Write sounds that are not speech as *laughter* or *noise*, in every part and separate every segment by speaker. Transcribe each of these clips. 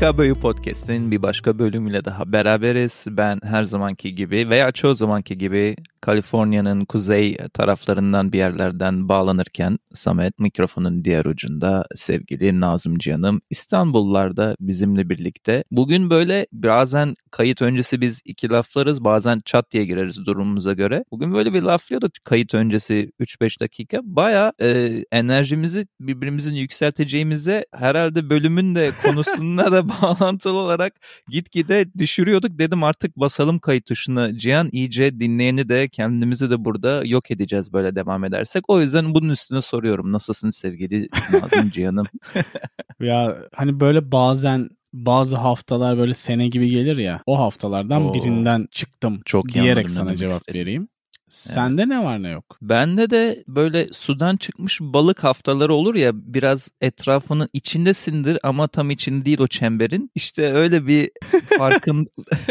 Speaker 1: Kaböyü Podcast'in bir başka bölümüyle daha beraberiz. Ben her zamanki gibi veya çoğu zamanki gibi Kaliforniya'nın kuzey taraflarından bir yerlerden bağlanırken Samet mikrofonun diğer ucunda sevgili Nazım Cihan'ım İstanbullarda bizimle birlikte. Bugün böyle bazen kayıt öncesi biz iki laflarız bazen çat diye gireriz durumumuza göre. Bugün böyle bir laflıyorduk kayıt öncesi 3-5 dakika. Baya e, enerjimizi birbirimizin yükselteceğimize herhalde bölümün de konusunda da *laughs* bağlantılı olarak gitgide düşürüyorduk. Dedim artık basalım kayıt tuşuna Cihan iyice dinleyeni de kendimizi de burada yok edeceğiz böyle devam edersek. O yüzden bunun üstüne soruyorum. Nasılsın sevgili Nazım Cihan'ım?
Speaker 2: *laughs* *laughs* ya hani böyle bazen bazı haftalar böyle sene gibi gelir ya. O
Speaker 1: haftalardan Oo. birinden
Speaker 2: çıktım çok diyerek sana cevap istedim.
Speaker 1: vereyim. Sende evet. ne var ne yok? Bende de böyle sudan çıkmış balık haftaları olur ya biraz etrafının içindesindir ama tam içinde değil o çemberin. İşte öyle bir farkın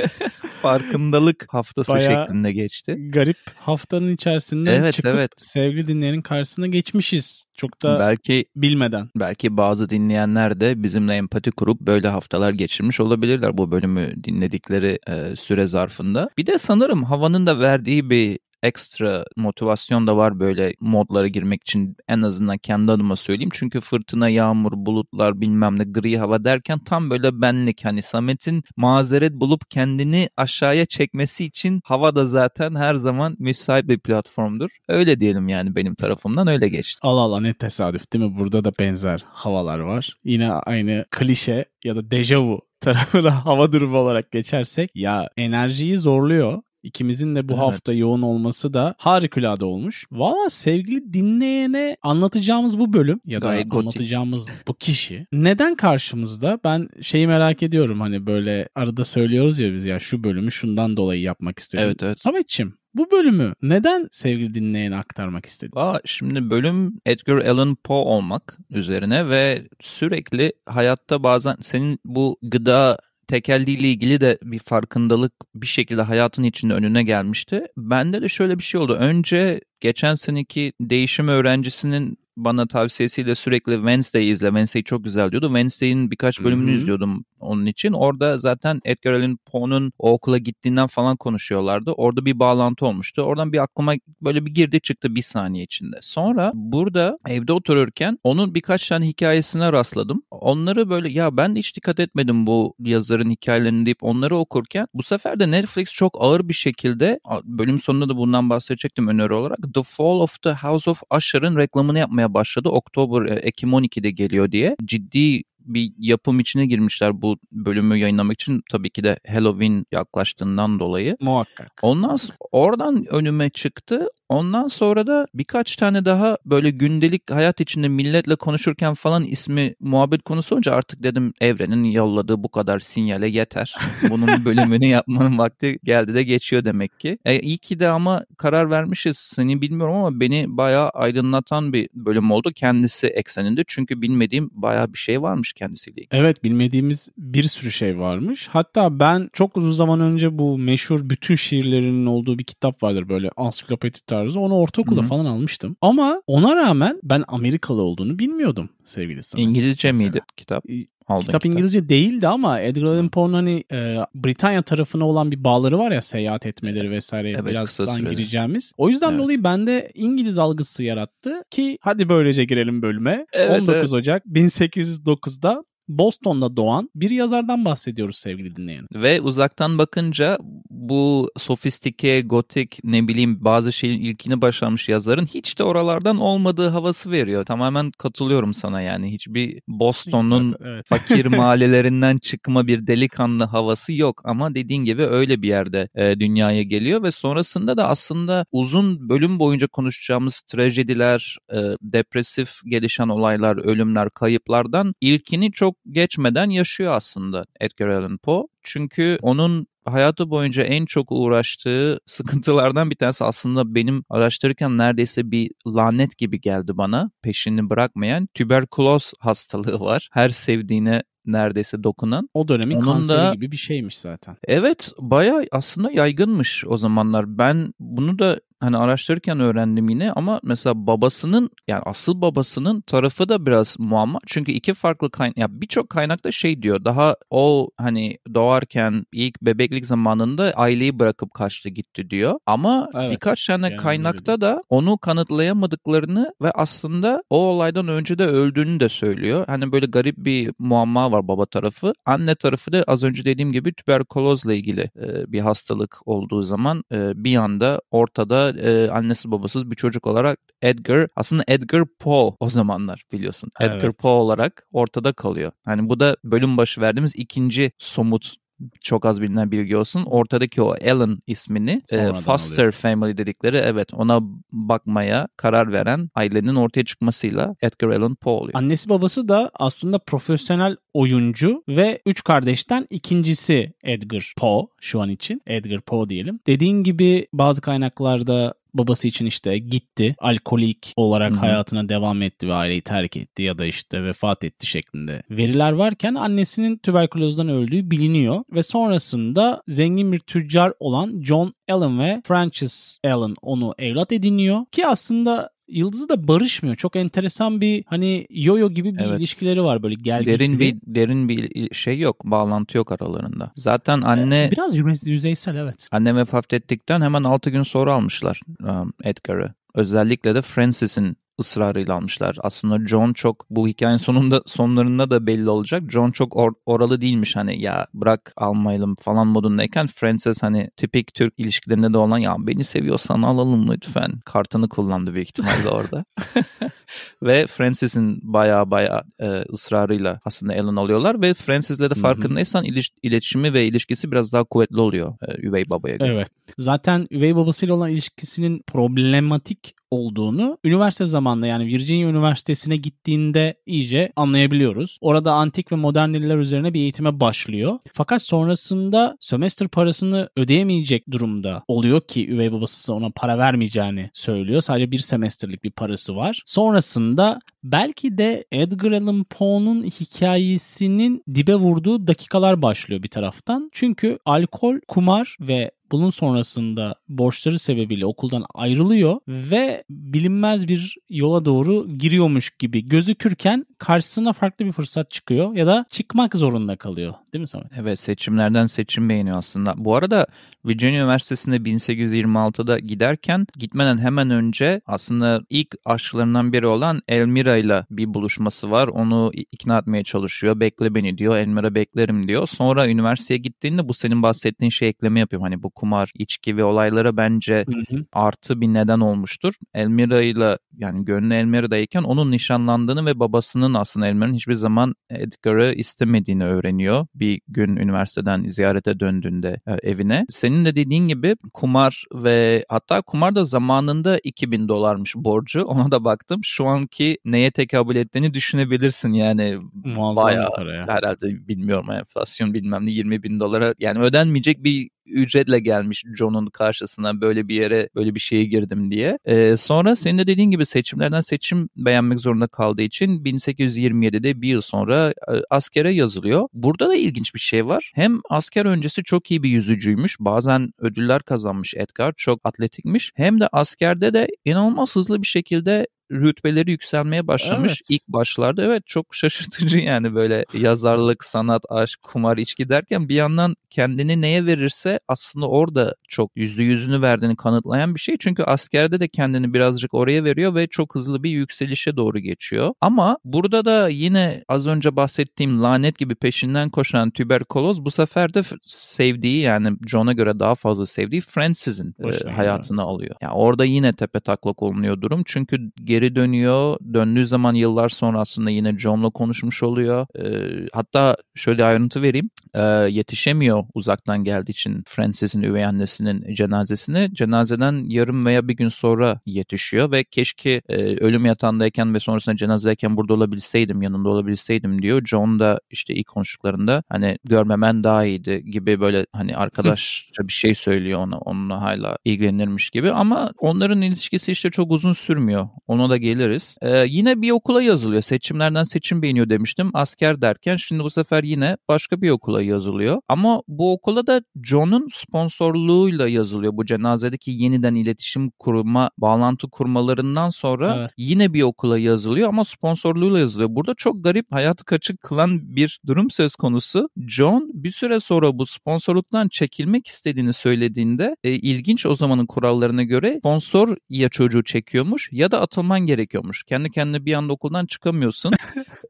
Speaker 1: *laughs* farkındalık haftası Bayağı şeklinde geçti. Garip haftanın içerisinde evet, çıkıp evet.
Speaker 2: sevgili dinleyenin karşısına geçmişiz. Çok da
Speaker 1: belki bilmeden. Belki bazı dinleyenler de bizimle empati kurup böyle haftalar geçirmiş olabilirler bu bölümü dinledikleri e, süre zarfında. Bir de sanırım havanın da verdiği bir ekstra motivasyon da var böyle modlara girmek için en azından kendi adıma söyleyeyim. Çünkü fırtına, yağmur, bulutlar bilmem ne gri hava derken tam böyle benlik hani Samet'in mazeret bulup kendini aşağıya çekmesi için hava da zaten her zaman müsait bir platformdur. Öyle diyelim yani benim tarafımdan öyle geçti. Allah Allah ne tesadüf değil mi? Burada da benzer havalar var.
Speaker 2: Yine aynı klişe ya da dejavu *laughs* tarafına hava durumu olarak geçersek ya enerjiyi zorluyor İkimizin de bu evet. hafta yoğun olması da harikulade olmuş. Valla sevgili dinleyene anlatacağımız bu bölüm ya da Gayet anlatacağımız gotik. bu kişi neden karşımızda? Ben şeyi merak ediyorum hani böyle arada söylüyoruz ya biz ya şu bölümü şundan dolayı yapmak istedim. Evet evet. Sametçim bu bölümü neden sevgili dinleyene
Speaker 1: aktarmak istedin? Aa, şimdi bölüm Edgar Allan Poe olmak üzerine ve sürekli hayatta bazen senin bu gıda tekelliyle ilgili de bir farkındalık bir şekilde hayatın içinde önüne gelmişti. Bende de şöyle bir şey oldu. Önce geçen seneki değişim öğrencisinin bana tavsiyesiyle sürekli Wednesday izle. Wednesday çok güzel diyordu. Wednesday'in birkaç bölümünü Hı-hı. izliyordum onun için. Orada zaten Edgar Allan Poe'nun o okula gittiğinden falan konuşuyorlardı. Orada bir bağlantı olmuştu. Oradan bir aklıma böyle bir girdi çıktı bir saniye içinde. Sonra burada evde otururken onun birkaç tane hikayesine rastladım. Onları böyle ya ben hiç dikkat etmedim bu yazarın hikayelerini deyip onları okurken bu sefer de Netflix çok ağır bir şekilde bölüm sonunda da bundan bahsedecektim öneri olarak The Fall of the House of Usher'ın reklamını yapmaya konuşulmaya başladı. Oktober, e, Ekim 12'de geliyor diye. Ciddi bir yapım içine girmişler bu bölümü yayınlamak için. Tabii ki de Halloween yaklaştığından dolayı. Muhakkak. Ondan oradan önüme çıktı. Ondan sonra da birkaç tane daha böyle gündelik hayat içinde milletle konuşurken falan ismi muhabbet konusu olunca artık dedim evrenin yolladığı bu kadar sinyale yeter. *laughs* Bunun bölümünü yapmanın vakti geldi de geçiyor demek ki. E, iyi ki de ama karar vermişiz. Seni bilmiyorum ama beni bayağı aydınlatan bir bölüm oldu kendisi ekseninde. Çünkü bilmediğim bayağı bir şey varmış kendisiyle ilgili.
Speaker 2: Evet bilmediğimiz bir sürü şey varmış. Hatta ben çok uzun zaman önce bu meşhur bütün şiirlerinin olduğu bir kitap vardır böyle ansiklopedi tarzı. Onu ortaokulda Hı-hı. falan almıştım. Ama ona rağmen ben Amerikalı olduğunu bilmiyordum sevgili sana. İngilizce mesela. miydi kitap? Aldın kitap, kitap İngilizce değildi ama Edgar Allan Poe'nun hani e, Britanya tarafına olan bir bağları var ya seyahat etmeleri vesaire evet, birazdan gireceğimiz. O yüzden evet. dolayı bende İngiliz algısı yarattı ki hadi böylece girelim bölüme. Evet, 19 evet. Ocak 1809'da Boston'da doğan bir yazardan bahsediyoruz sevgili dinleyen.
Speaker 1: Ve uzaktan bakınca bu sofistike, gotik ne bileyim bazı şeyin ilkini başarmış yazarın hiç de oralardan olmadığı havası veriyor. Tamamen katılıyorum sana yani. Hiçbir Boston'un evet. *laughs* fakir mahallelerinden çıkma bir delikanlı havası yok ama dediğin gibi öyle bir yerde e, dünyaya geliyor ve sonrasında da aslında uzun bölüm boyunca konuşacağımız trajediler, e, depresif gelişen olaylar, ölümler, kayıplardan ilkini çok geçmeden yaşıyor aslında Edgar Allan Poe. Çünkü onun hayatı boyunca en çok uğraştığı *laughs* sıkıntılardan bir tanesi aslında benim araştırırken neredeyse bir lanet gibi geldi bana. Peşini bırakmayan tüberküloz hastalığı var. Her sevdiğine neredeyse dokunan. O dönemin Onun kanseri da, gibi bir şeymiş zaten. Evet bayağı aslında yaygınmış o zamanlar. Ben bunu da hani araştırırken öğrendim yine ama mesela babasının yani asıl babasının tarafı da biraz muamma. Çünkü iki farklı kaynak ya birçok kaynakta şey diyor. Daha o hani doğarken ilk bebeklik zamanında aileyi bırakıp kaçtı gitti diyor. Ama evet, birkaç tane yani kaynakta da onu kanıtlayamadıklarını ve aslında o olaydan önce de öldüğünü de söylüyor. Hani böyle garip bir muamma var baba tarafı. Anne tarafı da az önce dediğim gibi tüberkülozla ilgili bir hastalık olduğu zaman bir anda ortada da e, annesi babasız bir çocuk olarak Edgar aslında Edgar Poe o zamanlar biliyorsun. Evet. Edgar Poe olarak ortada kalıyor. Hani bu da bölüm başı verdiğimiz ikinci somut çok az bilinen bilgi olsun. Ortadaki o Alan ismini e, Foster alıyor. Family dedikleri evet ona bakmaya karar veren ailenin ortaya çıkmasıyla Edgar Allan Poe oluyor. Annesi babası da aslında
Speaker 2: profesyonel oyuncu ve üç kardeşten ikincisi Edgar Poe şu an için. Edgar Poe diyelim. Dediğin gibi bazı kaynaklarda babası için işte gitti, alkolik olarak Hı-hı. hayatına devam etti ve aileyi terk etti ya da işte vefat etti şeklinde veriler varken annesinin tüberkülozdan öldüğü biliniyor ve sonrasında zengin bir tüccar olan John Allen ve Francis Allen onu evlat ediniyor ki aslında Yıldız'ı da barışmıyor. Çok enteresan bir hani yoyo gibi bir evet. ilişkileri var böyle gel Derin gitti. bir
Speaker 1: derin bir şey yok, bağlantı yok aralarında. Zaten e, anne
Speaker 2: biraz yüzeysel evet.
Speaker 1: Anne vefat ettikten hemen 6 gün sonra almışlar um, Edgar'ı. Özellikle de Francis'in ısrarıyla almışlar. Aslında John çok bu hikayenin sonunda sonlarında da belli olacak. John çok or, oralı değilmiş hani ya bırak almayalım falan modundayken Frances hani tipik Türk ilişkilerinde de olan ya beni seviyorsan alalım lütfen kartını kullandı büyük ihtimalle orada. *laughs* *laughs* ve Francis'in baya baya e, ısrarıyla aslında Alan alıyorlar ve Francis'le de farkındaysan iliş, iletişimi ve ilişkisi biraz daha kuvvetli oluyor e, üvey babaya göre.
Speaker 2: Evet. Zaten üvey babasıyla olan ilişkisinin problematik olduğunu üniversite zamanında yani Virginia Üniversitesi'ne gittiğinde iyice anlayabiliyoruz. Orada antik ve modern diller üzerine bir eğitime başlıyor. Fakat sonrasında sömestr parasını ödeyemeyecek durumda oluyor ki üvey babası ona para vermeyeceğini söylüyor. Sadece bir semesterlik bir parası var. Sonra sonrasında belki de Edgar Allan Poe'nun hikayesinin dibe vurduğu dakikalar başlıyor bir taraftan. Çünkü alkol, kumar ve bunun sonrasında borçları sebebiyle okuldan ayrılıyor ve bilinmez bir yola doğru giriyormuş gibi gözükürken karşısına farklı bir fırsat
Speaker 1: çıkıyor ya da çıkmak zorunda kalıyor değil mi Samet? Evet seçimlerden seçim beğeniyor aslında. Bu arada Virginia Üniversitesi'nde 1826'da giderken gitmeden hemen önce aslında ilk aşklarından biri olan Elmira ile bir buluşması var. Onu ikna etmeye çalışıyor. Bekle beni diyor. Elmira beklerim diyor. Sonra üniversiteye gittiğinde bu senin bahsettiğin şey ekleme yapıyor. Hani bu kumar, içki ve olaylara bence hı hı. artı bir neden olmuştur. Elmira ile yani gönlü Elmira'dayken onun nişanlandığını ve babasının aslında Elmira'nın hiçbir zaman Edgar'ı istemediğini öğreniyor. Bir bir gün üniversiteden ziyarete döndüğünde e, evine. Senin de dediğin gibi kumar ve hatta kumar da zamanında 2000 dolarmış borcu. *laughs* Ona da baktım. Şu anki neye tekabül ettiğini düşünebilirsin yani. Muazzam bayağı, para ya. Herhalde bilmiyorum enflasyon bilmem ne 20 bin dolara yani ödenmeyecek bir ücretle gelmiş John'un karşısına böyle bir yere böyle bir şeye girdim diye. E, sonra senin de dediğin gibi seçimlerden seçim beğenmek zorunda kaldığı için 1827'de bir yıl sonra e, askere yazılıyor. Burada da ilginç bir şey var. Hem asker öncesi çok iyi bir yüzücüymüş. Bazen ödüller kazanmış Edgar. Çok atletikmiş. Hem de askerde de inanılmaz hızlı bir şekilde rütbeleri yükselmeye başlamış evet. ilk başlarda. Evet çok şaşırtıcı *laughs* yani böyle yazarlık, sanat, aşk, kumar, içki derken bir yandan kendini neye verirse aslında orada çok yüzde yüzünü verdiğini kanıtlayan bir şey. Çünkü askerde de kendini birazcık oraya veriyor ve çok hızlı bir yükselişe doğru geçiyor. Ama burada da yine az önce bahsettiğim lanet gibi peşinden koşan tüberkoloz bu sefer de sevdiği yani John'a göre daha fazla sevdiği Francis'in e, hayatını evet. alıyor. Yani orada yine tepe taklak olmuyor durum. Çünkü geri dönüyor. Döndüğü zaman yıllar sonra aslında yine John'la konuşmuş oluyor. E, hatta şöyle ayrıntı vereyim. E, yetişemiyor uzaktan geldiği için Frances'in üvey annesinin cenazesini. Cenazeden yarım veya bir gün sonra yetişiyor ve keşke e, ölüm yatağındayken ve sonrasında cenazedeyken burada olabilseydim, yanında olabilseydim diyor. John da işte ilk konuştuklarında hani görmemen daha iyiydi gibi böyle hani arkadaşça bir şey söylüyor ona. Onunla hala ilgilenirmiş gibi ama onların ilişkisi işte çok uzun sürmüyor. Onu ona da geliriz. Ee, yine bir okula yazılıyor. Seçimlerden seçim beğeniyor demiştim. Asker derken şimdi bu sefer yine başka bir okula yazılıyor. Ama bu okula da John'un sponsorluğuyla yazılıyor. Bu cenazedeki yeniden iletişim kurma, bağlantı kurmalarından sonra evet. yine bir okula yazılıyor ama sponsorluğuyla yazılıyor. Burada çok garip hayatı kaçık kılan bir durum söz konusu. John bir süre sonra bu sponsorluktan çekilmek istediğini söylediğinde e, ilginç o zamanın kurallarına göre sponsor ya çocuğu çekiyormuş ya da atılma çalışman gerekiyormuş. Kendi kendine bir anda okuldan çıkamıyorsun.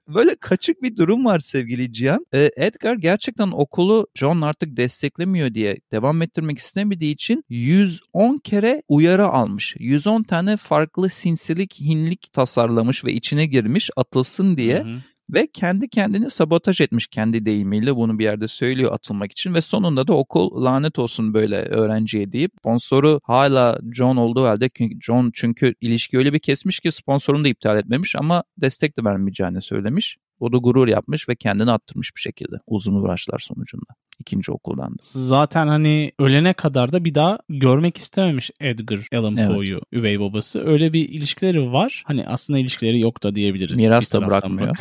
Speaker 1: Böyle kaçık bir durum var sevgili Cihan. Ee, Edgar gerçekten okulu John artık desteklemiyor diye devam ettirmek istemediği için 110 kere uyarı almış. 110 tane farklı sinsilik, hinlik tasarlamış ve içine girmiş atılsın diye. Hı hı ve kendi kendini sabotaj etmiş kendi deyimiyle bunu bir yerde söylüyor atılmak için ve sonunda da okul lanet olsun böyle öğrenciye deyip sponsoru hala John olduğu halde John çünkü ilişki öyle bir kesmiş ki sponsorunu da iptal etmemiş ama destek de vermeyeceğini söylemiş. O da gurur yapmış ve kendini attırmış bir şekilde uzun uğraşlar sonucunda ikinci okuldan.
Speaker 2: Zaten hani ölene kadar da bir daha görmek istememiş Edgar Allan Poe'yu evet. üvey babası. Öyle bir ilişkileri var. Hani aslında ilişkileri yok da diyebiliriz. Miras da bırakmıyor.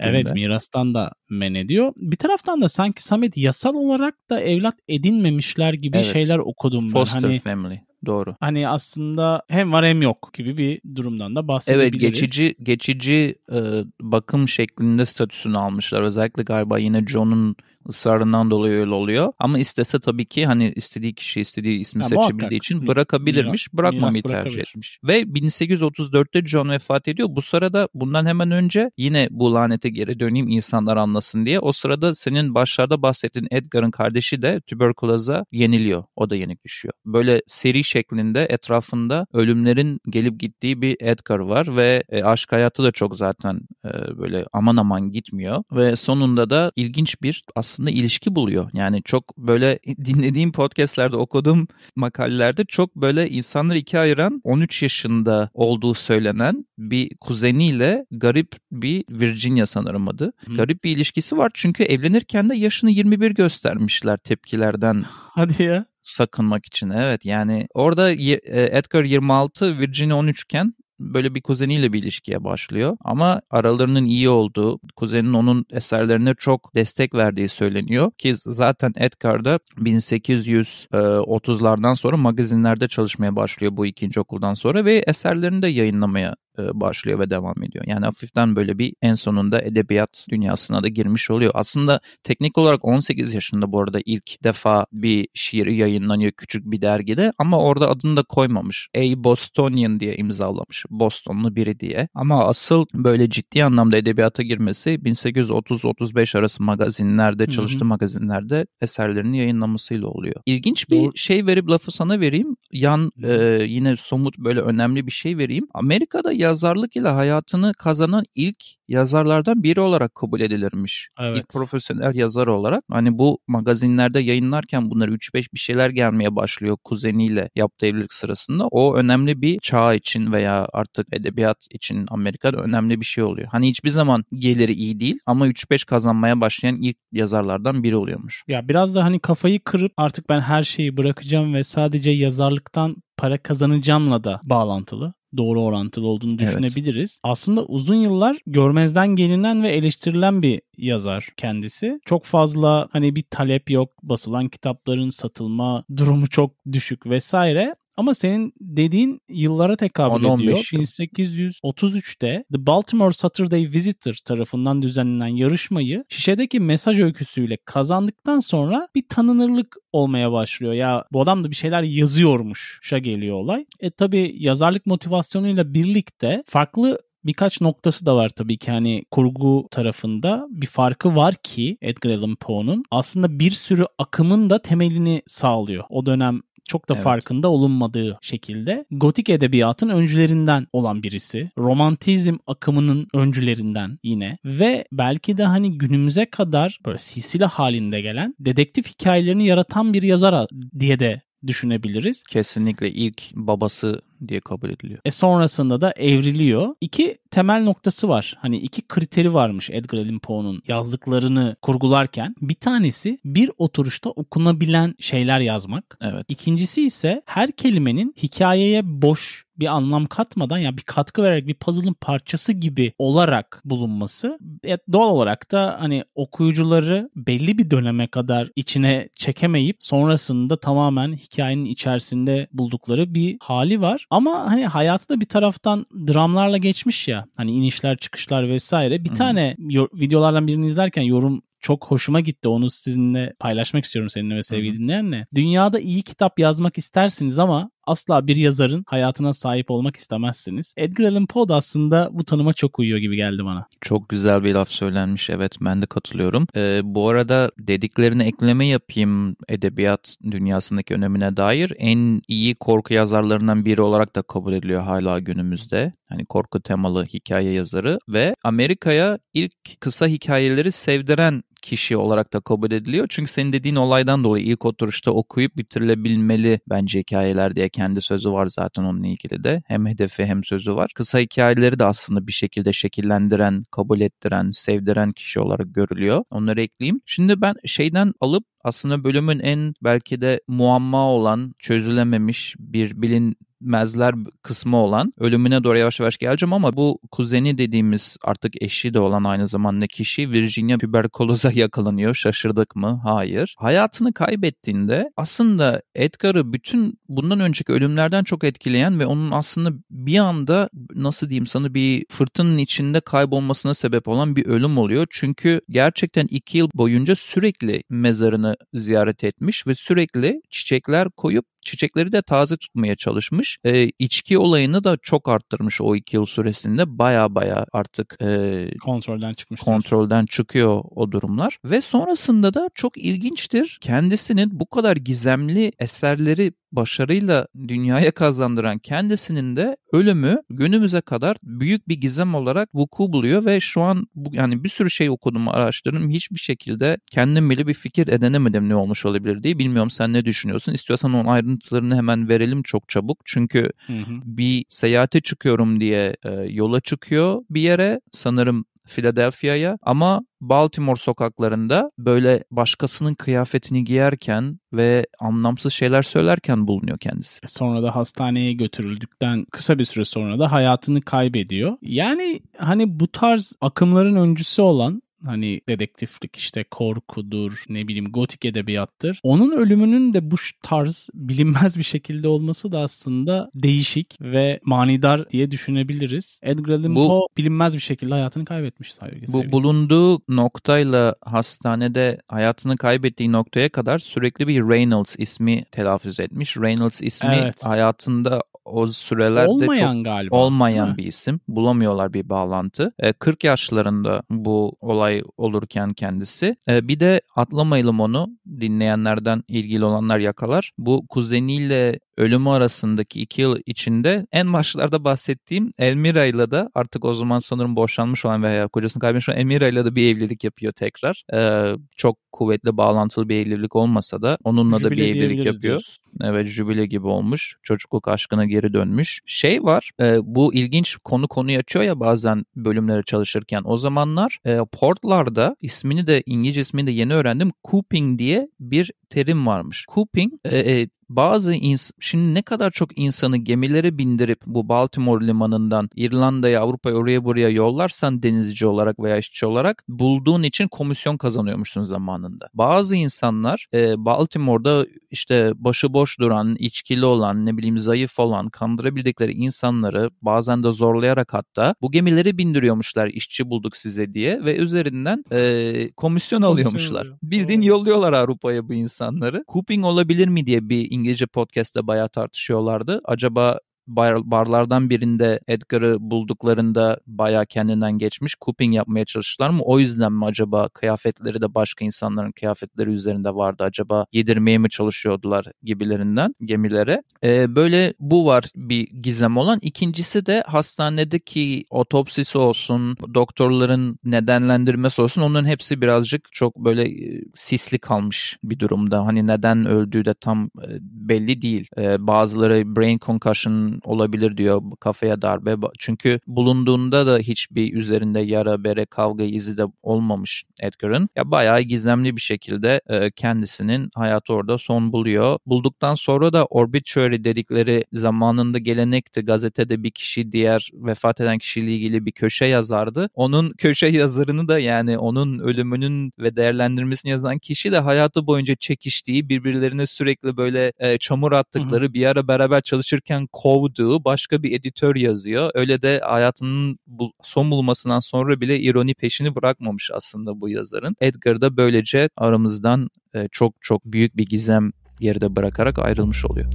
Speaker 2: Evet mirastan da men ediyor. Bir taraftan da sanki Samet yasal olarak da evlat edinmemişler gibi evet. şeyler okudum ben. Foster hani, family. Doğru. Hani aslında hem var hem yok gibi bir durumdan da bahsedebiliriz. Evet geçici
Speaker 1: geçici e, bakım şeklinde statüsünü almışlar. Özellikle galiba yine John'un ısrarından dolayı öyle oluyor. Ama istese tabii ki hani istediği kişi istediği ismi ha, seçebildiği muhakkak. için bırakabilirmiş. bırakmamayı tercih etmiş. Ve 1834'te John vefat ediyor. Bu sırada bundan hemen önce yine bu lanete geri döneyim insanlar anlasın diye. O sırada senin başlarda bahsettiğin Edgar'ın kardeşi de tüberküloza yeniliyor. O da yenik düşüyor. Böyle seri şeklinde etrafında ölümlerin gelip gittiği bir Edgar var ve e, aşk hayatı da çok zaten e, böyle aman aman gitmiyor ve sonunda da ilginç bir aslında aslında ilişki buluyor. Yani çok böyle *laughs* dinlediğim podcastlerde okuduğum makalelerde çok böyle insanları ikiye ayıran 13 yaşında olduğu söylenen bir kuzeniyle garip bir Virginia sanırım adı. Hı. Garip bir ilişkisi var çünkü evlenirken de yaşını 21 göstermişler tepkilerden. *laughs*
Speaker 2: Hadi ya
Speaker 1: sakınmak için. Evet yani orada e, Edgar 26, Virginia 13 iken böyle bir kuzeniyle bir ilişkiye başlıyor. Ama aralarının iyi olduğu, kuzenin onun eserlerine çok destek verdiği söyleniyor. Ki zaten Edgar'da 1830'lardan e, sonra magazinlerde çalışmaya başlıyor bu ikinci okuldan sonra ve eserlerini de yayınlamaya e, başlıyor ve devam ediyor. Yani hafiften böyle bir en sonunda edebiyat dünyasına da girmiş oluyor. Aslında teknik olarak 18 yaşında bu arada ilk defa bir şiiri yayınlanıyor küçük bir dergide ama orada adını da koymamış. A Bostonian diye imzalamış. Bostonlu biri diye. Ama asıl böyle ciddi anlamda edebiyata girmesi 1830-35 arası magazinlerde çalıştığı magazinlerde eserlerini yayınlamasıyla oluyor. İlginç bir Doğru. şey verip lafı sana vereyim. Yan e, yine somut böyle önemli bir şey vereyim. Amerika'da yazarlık ile hayatını kazanan ilk yazarlardan biri olarak kabul edilirmiş. Evet. İlk profesyonel yazar olarak. Hani bu magazinlerde yayınlarken bunlar 3-5 bir şeyler gelmeye başlıyor kuzeniyle yaptığı evlilik sırasında. O önemli bir çağ için veya artık edebiyat için Amerika'da önemli bir şey oluyor. Hani hiçbir zaman geliri iyi değil ama 3-5 kazanmaya başlayan ilk yazarlardan biri oluyormuş.
Speaker 2: Ya biraz da hani kafayı kırıp artık ben her şeyi bırakacağım ve sadece yazarlıktan para kazanacağımla da bağlantılı doğru orantılı olduğunu düşünebiliriz. Evet. Aslında uzun yıllar görmezden gelinen ve eleştirilen bir yazar kendisi. Çok fazla hani bir talep yok, basılan kitapların satılma durumu çok düşük vesaire ama senin dediğin yıllara tekabül 10, ediyor. 1833'te The Baltimore Saturday Visitor tarafından düzenlenen yarışmayı şişedeki mesaj öyküsüyle kazandıktan sonra bir tanınırlık olmaya başlıyor. Ya bu adam da bir şeyler yazıyormuşa geliyor olay. E tabi yazarlık motivasyonuyla birlikte farklı birkaç noktası da var tabii ki hani kurgu tarafında bir farkı var ki Edgar Allan Poe'nun aslında bir sürü akımın da temelini sağlıyor. O dönem çok da evet. farkında olunmadığı şekilde gotik edebiyatın öncülerinden olan birisi. Romantizm akımının öncülerinden yine ve belki de hani günümüze kadar böyle silsile halinde gelen dedektif hikayelerini yaratan bir yazar diye
Speaker 1: de düşünebiliriz. Kesinlikle ilk babası diye kabul ediliyor. E
Speaker 2: sonrasında da evriliyor. İki temel noktası var. Hani iki kriteri varmış Edgar Allan Poe'nun yazdıklarını kurgularken. Bir tanesi bir oturuşta okunabilen şeyler yazmak. Evet. İkincisi ise her kelimenin hikayeye boş bir anlam katmadan yani bir katkı vererek bir puzzle'ın parçası gibi olarak bulunması e, doğal olarak da hani okuyucuları belli bir döneme kadar içine çekemeyip sonrasında tamamen hikayenin içerisinde buldukları bir hali var. Ama hani hayatı da bir taraftan dramlarla geçmiş ya. Hani inişler çıkışlar vesaire. Bir hmm. tane videolardan birini izlerken yorum çok hoşuma gitti. Onu sizinle paylaşmak istiyorum seninle ve sevgili dinleyenle. Dünyada iyi kitap yazmak istersiniz ama asla bir yazarın hayatına sahip olmak istemezsiniz. Edgar
Speaker 1: Allan Poe da aslında bu tanıma çok uyuyor gibi geldi bana. Çok güzel bir laf söylenmiş. Evet ben de katılıyorum. Ee, bu arada dediklerine ekleme yapayım edebiyat dünyasındaki önemine dair. En iyi korku yazarlarından biri olarak da kabul ediliyor hala günümüzde. Hani korku temalı hikaye yazarı ve Amerika'ya ilk kısa hikayeleri sevdiren kişi olarak da kabul ediliyor. Çünkü senin dediğin olaydan dolayı ilk oturuşta okuyup bitirilebilmeli bence hikayeler diye kendi sözü var zaten onunla ilgili de. Hem hedefi hem sözü var. Kısa hikayeleri de aslında bir şekilde şekillendiren, kabul ettiren, sevdiren kişi olarak görülüyor. Onları ekleyeyim. Şimdi ben şeyden alıp aslında bölümün en belki de muamma olan, çözülememiş bir bilin mezler kısmı olan ölümüne doğru yavaş yavaş geleceğim ama bu kuzeni dediğimiz artık eşi de olan aynı zamanda kişi Virginia tüberküloza yakalanıyor. Şaşırdık mı? Hayır. Hayatını kaybettiğinde aslında Edgar'ı bütün bundan önceki ölümlerden çok etkileyen ve onun aslında bir anda nasıl diyeyim sana bir fırtının içinde kaybolmasına sebep olan bir ölüm oluyor. Çünkü gerçekten iki yıl boyunca sürekli mezarını ziyaret etmiş ve sürekli çiçekler koyup çiçekleri de taze tutmaya çalışmış. E, içki olayını da çok arttırmış o iki yıl süresinde. Baya baya artık e, kontrolden çıkmış. Kontrolden çıkıyor o durumlar. Ve sonrasında da çok ilginçtir. Kendisinin bu kadar gizemli eserleri başarıyla dünyaya kazandıran kendisinin de ölümü günümüze kadar büyük bir gizem olarak vuku buluyor ve şu an bu, yani bir sürü şey okudum araştırdım hiçbir şekilde kendim bile bir fikir edinemedim ne olmuş olabilir diye bilmiyorum sen ne düşünüyorsun istiyorsan onun ayrı ayrıntılarını hemen verelim çok çabuk. Çünkü hı hı. bir seyahate çıkıyorum diye e, yola çıkıyor bir yere sanırım Philadelphia'ya ama Baltimore sokaklarında böyle başkasının kıyafetini giyerken ve anlamsız şeyler söylerken bulunuyor kendisi. Sonra da hastaneye götürüldükten kısa bir süre sonra da hayatını
Speaker 2: kaybediyor. Yani hani bu tarz akımların öncüsü olan hani dedektiflik işte korkudur ne bileyim gotik edebiyattır. Onun ölümünün de bu tarz bilinmez bir şekilde olması da aslında değişik ve manidar diye düşünebiliriz. Edgar Allan Poe bilinmez bir şekilde hayatını kaybetmiş saygı. Bu
Speaker 1: bulunduğu noktayla hastanede hayatını kaybettiği noktaya kadar sürekli bir Reynolds ismi telaffuz etmiş. Reynolds ismi evet. hayatında o sürelerde olmayan çok galiba. olmayan ha. bir isim. Bulamıyorlar bir bağlantı. E, 40 yaşlarında bu olay aday olurken kendisi. E, bir de atlamayalım onu dinleyenlerden ilgili olanlar yakalar. Bu kuzeniyle ölümü arasındaki iki yıl içinde en başlarda bahsettiğim Elmira ile de artık o zaman sanırım boşanmış olan veya kocasını kaybetmiş olan Elmira ile de bir evlilik yapıyor tekrar. Ee, çok kuvvetli bağlantılı bir evlilik olmasa da onunla jübile da bir evlilik yapıyor. Diyoruz. Evet jübile gibi olmuş. Çocukluk aşkına geri dönmüş. Şey var e, bu ilginç konu konuyu açıyor ya bazen bölümlere çalışırken. O zamanlar e, Portlar'da ismini de İngiliz ismini de yeni öğrendim. Cooping diye bir terim varmış. Cooping e, e, bazı ins şimdi ne kadar çok insanı gemilere bindirip bu Baltimore limanından İrlanda'ya, Avrupa'ya oraya buraya yollarsan denizci olarak veya işçi olarak bulduğun için komisyon kazanıyormuşsun zamanında. Bazı insanlar e, Baltimore'da işte başıboş duran, içkili olan, ne bileyim zayıf olan, kandırabildikleri insanları bazen de zorlayarak hatta bu gemilere bindiriyormuşlar işçi bulduk size diye ve üzerinden e, komisyon, komisyon alıyormuşlar. Alıyor. Bildiğin yolluyorlar Avrupa'ya bu insanları insanları. Cooping olabilir mi diye bir İngilizce podcast'te bayağı tartışıyorlardı. Acaba bar, barlardan birinde Edgar'ı bulduklarında baya kendinden geçmiş. Cooping yapmaya çalıştılar mı? O yüzden mi acaba kıyafetleri de başka insanların kıyafetleri üzerinde vardı? Acaba yedirmeye mi çalışıyordular gibilerinden gemilere? Ee, böyle bu var bir gizem olan. İkincisi de hastanedeki otopsisi olsun, doktorların nedenlendirmesi olsun onların hepsi birazcık çok böyle e, sisli kalmış bir durumda. Hani neden öldüğü de tam e, belli değil. Ee, bazıları brain concussion olabilir diyor kafaya darbe. Çünkü bulunduğunda da hiçbir üzerinde yara bere kavga izi de olmamış Edgar'ın. Ya bayağı gizemli bir şekilde e, kendisinin hayatı orada son buluyor. Bulduktan sonra da obituary dedikleri zamanında gelenekti. Gazetede bir kişi diğer vefat eden kişiyle ilgili bir köşe yazardı. Onun köşe yazarını da yani onun ölümünün ve değerlendirmesini yazan kişi de hayatı boyunca çekiştiği birbirlerine sürekli böyle e, çamur attıkları Hı-hı. bir ara beraber çalışırken kov okuduğu başka bir editör yazıyor. Öyle de hayatının bu, son bulmasından sonra bile ironi peşini bırakmamış aslında bu yazarın. Edgar da böylece aramızdan e, çok çok büyük bir gizem geride bırakarak ayrılmış oluyor.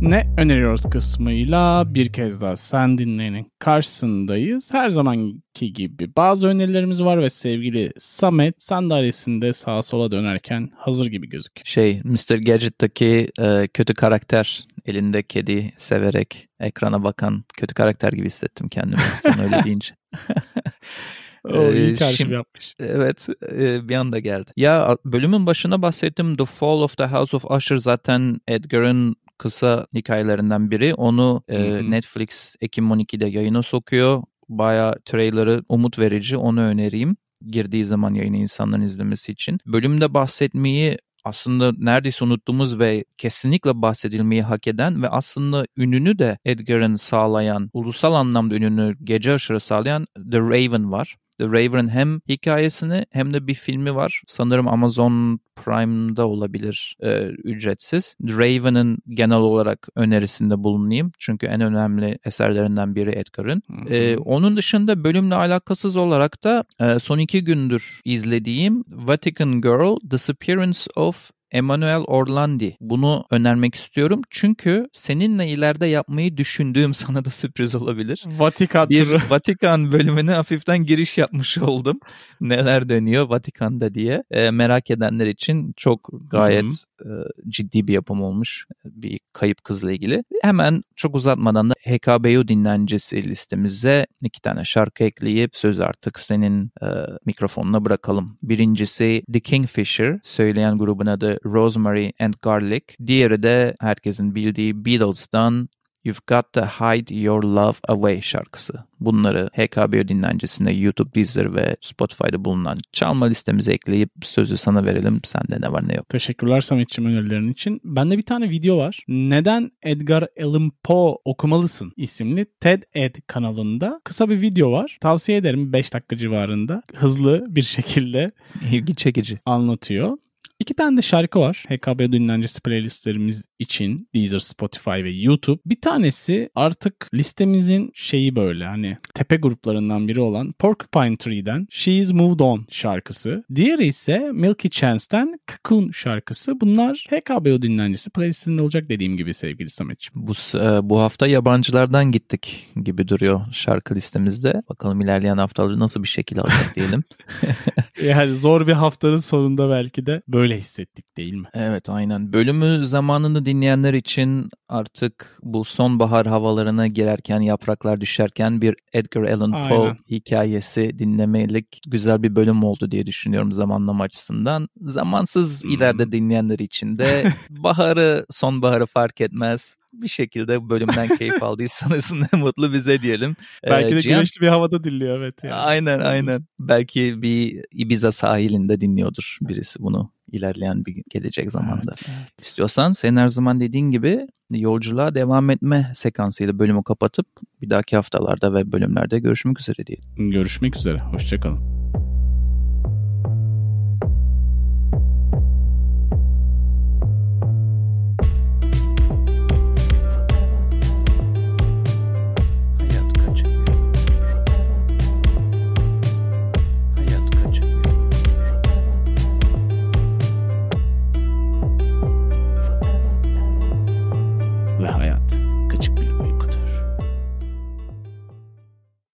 Speaker 2: Ne öneriyoruz kısmıyla bir kez daha sen dinleyenin karşısındayız. Her zamanki gibi bazı önerilerimiz var ve sevgili Samet sandalyesinde sağa sola dönerken
Speaker 1: hazır gibi gözüküyor. Şey Mr. Gadget'taki e, kötü karakter elinde kedi severek ekrana bakan kötü karakter gibi hissettim kendimi sen öyle *laughs* deyince. *laughs* O iyi e, çağrışım yapmış. Evet e, bir anda geldi. Ya bölümün başına bahsettim The Fall of the House of Usher zaten Edgar'ın kısa hikayelerinden biri. Onu e, Netflix Ekim 12'de yayına sokuyor. Baya trailer'ı umut verici onu önereyim. Girdiği zaman yayını insanların izlemesi için. Bölümde bahsetmeyi aslında neredeyse unuttuğumuz ve kesinlikle bahsedilmeyi hak eden ve aslında ününü de Edgar'ın sağlayan, ulusal anlamda ününü gece aşırı sağlayan The Raven var. The Raven hem hikayesini hem de bir filmi var. Sanırım Amazon Prime'da olabilir e, ücretsiz. The Raven'ın genel olarak önerisinde bulunayım. Çünkü en önemli eserlerinden biri Edgar'ın. E, onun dışında bölümle alakasız olarak da e, son iki gündür izlediğim Vatican Girl, Disappearance of Emmanuel Orlandi. Bunu önermek istiyorum. Çünkü seninle ileride yapmayı düşündüğüm *laughs* sana da sürpriz olabilir. Vatikan bir *laughs* Vatikan bölümüne hafiften giriş yapmış oldum. Neler dönüyor Vatikan'da diye. E, merak edenler için çok gayet e, ciddi bir yapım olmuş. Bir kayıp kızla ilgili. Hemen çok uzatmadan da HKBU dinlencesi listemize iki tane şarkı ekleyip söz artık senin e, mikrofonuna bırakalım. Birincisi The Kingfisher. Söyleyen grubun adı Rosemary and Garlic. Diğeri de herkesin bildiği Beatles'dan You've Got to Hide Your Love Away şarkısı. Bunları HKBO dinlencesinde YouTube, Deezer ve Spotify'da bulunan çalma listemize ekleyip sözü sana verelim. Sende ne var ne yok.
Speaker 2: Teşekkürler Samet'ciğim önerilerin için. Bende bir tane video var. Neden Edgar Allan Poe okumalısın isimli TED Ed kanalında kısa bir video var. Tavsiye ederim 5 dakika civarında. Hızlı bir şekilde ilgi çekici anlatıyor. İki tane de şarkı var HKB Dinlencesi playlistlerimiz için Deezer, Spotify ve YouTube. Bir tanesi artık listemizin şeyi böyle hani tepe gruplarından biri olan Porcupine Tree'den She's Moved On şarkısı. Diğeri ise Milky Chance'den Cocoon
Speaker 1: şarkısı. Bunlar HKBO Dinlencesi playlistinde olacak dediğim gibi sevgili Samet'ciğim. Bu, e, bu hafta yabancılardan gittik gibi duruyor şarkı listemizde. Bakalım ilerleyen haftaları nasıl bir şekil alacak diyelim. *laughs* yani zor bir haftanın sonunda belki de böyle öyle hissettik değil mi? Evet aynen. Bölümü zamanını dinleyenler için artık bu sonbahar havalarına girerken, yapraklar düşerken bir Edgar Allan Poe hikayesi dinlemelik güzel bir bölüm oldu diye düşünüyorum zamanlama açısından. Zamansız hmm. ileride dinleyenler için de *laughs* baharı, sonbaharı fark etmez bir şekilde bölümden keyif aldıysanız *laughs* ne mutlu bize diyelim. Ee, Belki de Cihan, güneşli
Speaker 2: bir havada dinliyor evet.
Speaker 1: Yani. Aynen aynen. Belki bir Ibiza sahilinde dinliyordur birisi bunu ilerleyen bir gelecek zamanda. Evet, evet. İstiyorsan sen her zaman dediğin gibi yolculuğa devam etme sekansıyla bölümü kapatıp bir dahaki haftalarda ve bölümlerde görüşmek üzere diye. Görüşmek üzere. Hoşçakalın.